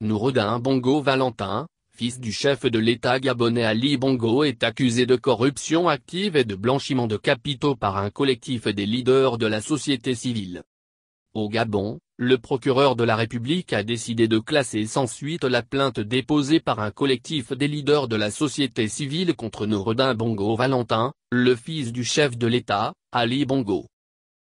Noureddin Bongo Valentin, fils du chef de l'État gabonais Ali Bongo est accusé de corruption active et de blanchiment de capitaux par un collectif des leaders de la société civile. Au Gabon, le procureur de la République a décidé de classer sans suite la plainte déposée par un collectif des leaders de la société civile contre Noureddin Bongo Valentin, le fils du chef de l'État, Ali Bongo.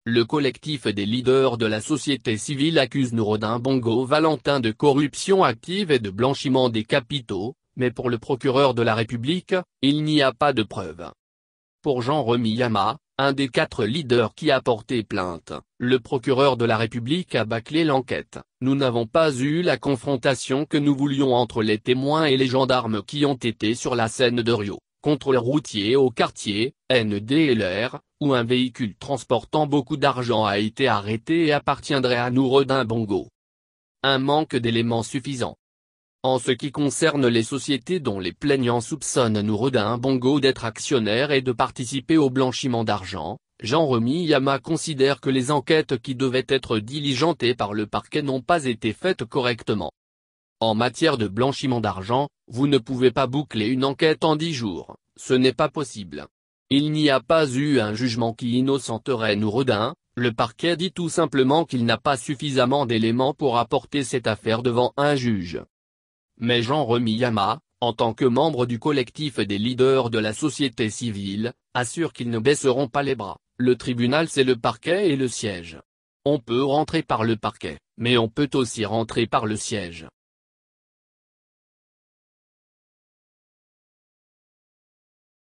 Le collectif des leaders de la société civile accuse Nourodin Bongo Valentin de corruption active et de blanchiment des capitaux, mais pour le procureur de la République, il n'y a pas de preuves. Pour Jean Yama, un des quatre leaders qui a porté plainte, le procureur de la République a bâclé l'enquête. Nous n'avons pas eu la confrontation que nous voulions entre les témoins et les gendarmes qui ont été sur la scène de Rio contrôle routier au quartier, NDLR, où un véhicule transportant beaucoup d'argent a été arrêté et appartiendrait à Noureddin Bongo. Un manque d'éléments suffisants. En ce qui concerne les sociétés dont les plaignants soupçonnent Noureddin Bongo d'être actionnaire et de participer au blanchiment d'argent, Jean-Remy Yama considère que les enquêtes qui devaient être diligentées par le parquet n'ont pas été faites correctement. En matière de blanchiment d'argent, vous ne pouvez pas boucler une enquête en dix jours, ce n'est pas possible. Il n'y a pas eu un jugement qui innocenterait Nourodin, le parquet dit tout simplement qu'il n'a pas suffisamment d'éléments pour apporter cette affaire devant un juge. Mais Jean Remiyama, en tant que membre du collectif des leaders de la société civile, assure qu'ils ne baisseront pas les bras, le tribunal c'est le parquet et le siège. On peut rentrer par le parquet, mais on peut aussi rentrer par le siège.